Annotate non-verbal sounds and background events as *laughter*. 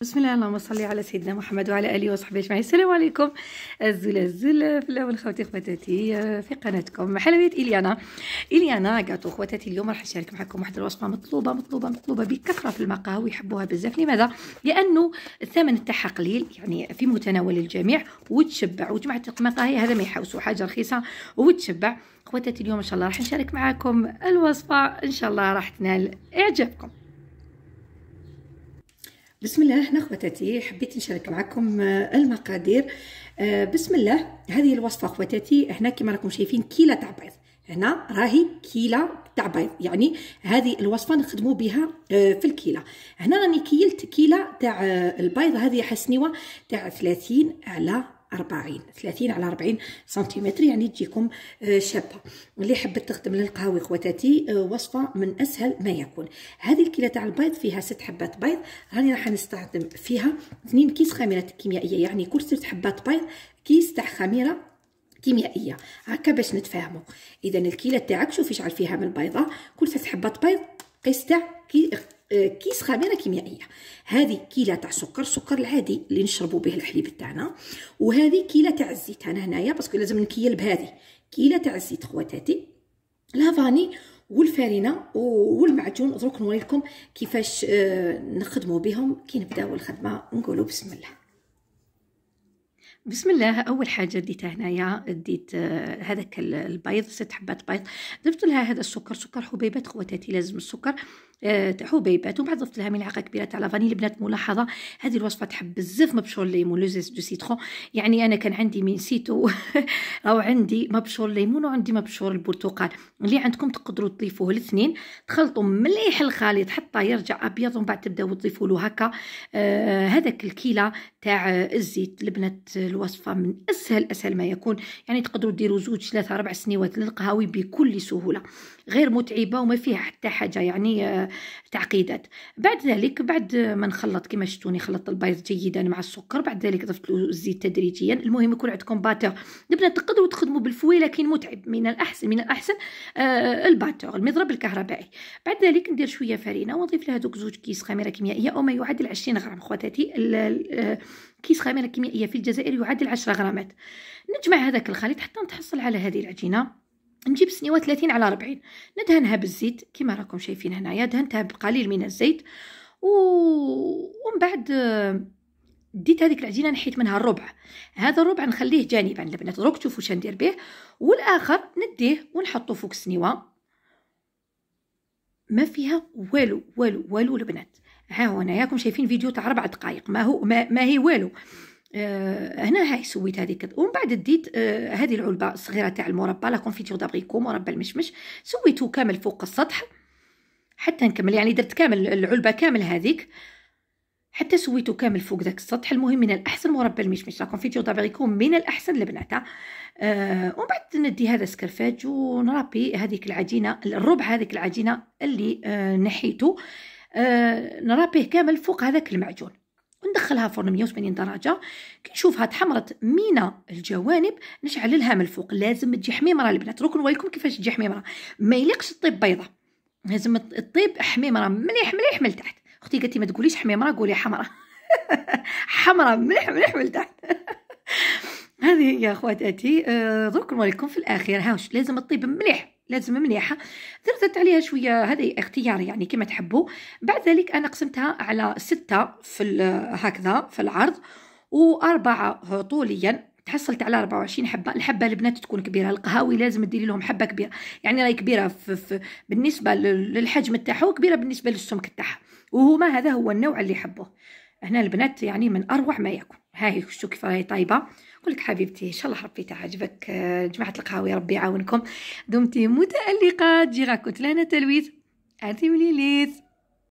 بسم الله اللهم صل على سيدنا محمد وعلى اله وصحبه اجمعين السلام عليكم الزله الزله في الاول خوتي خواتاتي آه، في قناتكم حلويات اليانا اليانا كاطو خواتاتي اليوم راح نشارك معكم واحد الوصفه مطلوبه مطلوبه مطلوبه بكثره في المقاهي ويحبوها بزاف لماذا لانه الثمن تاعها قليل يعني في متناول الجميع وتشبع وجماعه المقاهي هذا ما يحوسوا حاجه رخيصه وتشبع خواتاتي اليوم ان شاء الله راح نشارك معكم الوصفه ان شاء الله راح تنال اعجابكم بسم الله هنا خواتاتي حبيت نشارك معكم آه، المقادير آه، بسم الله هذه الوصفه خواتاتي هنا كما راكم شايفين كيله تاع بيض هنا راهي كيله تاع بيض يعني هذه الوصفه نخدموا بها آه، في الكيله هنا راني كيلت كيله تاع البيض هذه حسنيوه تاع 30 على 40 30 على 40 سنتيمتر يعني تجيكم آه، شابه اللي حبت تخدم للقهاوي خواتاتي آه، وصفه من اسهل ما يكون هذه الكيله تاع البيض فيها ست حبات بيض راني راح نستخدم فيها 2 كيس خميره كيميائيه يعني كل ست حبات بيض كيس تاع خميره كيميائيه هكا باش نتفاهموا اذا الكيله تاعك شوفي شحال فيها من البيضه كل ست حبات بيض قيس تاع كي آه، كيس خميره كيميائيه هذه كيله تاع سكر سكر العادي اللي نشربوا به الحليب تاعنا وهذه كيله تاع الزيت انا هنايا باسكو لازم نكيل بهذه كيله تاع الزيت خواتاتي لافاني والفارينه والمعجون دروك نوريلكم كيفاش آه، نخدموا بهم كي نبداو الخدمه نقولوا بسم الله بسم الله اول حاجه ديتها هنايا ديت آه، هذاك البيض ست حبات بيض ضفت لها هذا السكر سكر حبيبات خواتاتي لازم السكر آه، تاع حبيبات ومن بعد ضفت لها ملعقه كبيره تاع لافاني البنات ملاحظه هذه الوصفه تحب بزاف مبشور ليمون لو دو سيترون يعني انا كان عندي من سيتو *laughs* او عندي مبشور ليمون وعندي مبشور البرتقال اللي عندكم تقدروا تضيفوه الاثنين تخلطوا مليح الخليط حتى يرجع ابيض ومن بعد تبداو تضيفوا له هكا آه، هذاك الكيله تاع الزيت البنات الوصفه من اسهل اسهل ما يكون يعني تقدروا ديروا زوج ثلاثة اربع سنوات للقهاوي بكل سهوله غير متعبه وما فيها حتى حاجه يعني آه، تعقيدات بعد ذلك بعد ما نخلط كما شفتوني خلطت البيض جيدا مع السكر بعد ذلك ضفت له الزيت تدريجيا المهم يكون عندكم باتر البنات تقدروا تخدموا بالفوي لكن متعب من الاحسن من الاحسن آه الباتر المضرب الكهربائي بعد ذلك ندير شويه فرينه ونضيف لها دوك زوج كيس خميره كيميائيه او ما يعادل 20 غرام خواتاتي آه، كيس خميره كيميائيه في الجزائر تعادل العشرة غرامات نجمع هذاك الخليط حتى نتحصل على هذه العجينة نجيب سنيوة 30 على 40 ندهنها بالزيت كما راكم شايفين هنايا دهنتها بقليل من الزيت و... ومن بعد ديت هذيك العجينه نحيت منها الربع هذا الربع نخليه جانبا البنات دروك تشوفوا واش ندير به والاخر نديه ونحطه فوق السنيوه ما فيها والو والو والو البنات ها هو انا ياكم شايفين فيديو تاع 4 دقائق ما هو ما, ما هي والو آه، هنا هاي سويت هذيك ومن بعد ديت آه، هذه العلبه الصغيره تاع المربى لا كونفيتور دابريكو مربى المشمش سويته كامل فوق السطح حتى نكمل يعني درت كامل العلبه كامل هذيك حتى سويته كامل فوق ذاك السطح المهم من الاحسن مربى المشمش لا كونفيتور دابريكو من الاحسن لبناته آه ومن بعد ندي هذا السكرفاج ونربي هذيك العجينه الربع هذيك العجينه اللي آه نحيته آه نربيه كامل فوق هذاك المعجون ندخلها فرن 180 درجه كي نشوفها تحمرت من الجوانب نشعل لها من الفوق لازم تجي حميمره البنات درك نوريكم كيفاش تجي حميمره ما يليقش تطيب بيضه لازم تطيب حميمره مليح مليح من تحت اختي قالت لي ما تقوليش حميمره قولي حمراء *laughs* حمراء مليح مليح من تحت *laughs* هذه هي اخواتاتي دروك آه، نوريكم في الاخير هاوش لازم تطيب مليح لازم مليحه درت عليها شويه هذا اختيار يعني كما تحبوا بعد ذلك انا قسمتها على ستة في هكذا في العرض واربعه طوليا تحصلت على 24 حبه الحبه البنات تكون كبيره القهاوي لازم ديري لهم حبه كبيره يعني راهي كبيره في في بالنسبه للحجم تاعها وكبيره بالنسبه للسمك تاعها وهما هذا هو النوع اللي يحبوه هنا البنات يعني من اروع ما يكون هاي شو كيف راهي طايبه نقولك حبيبتي ان شاء الله ربي تعجبك آه، جماعه القهاوي ربي يعاونكم دمتي متالقه تجي غاكوت لنا تلويث انتي مليليث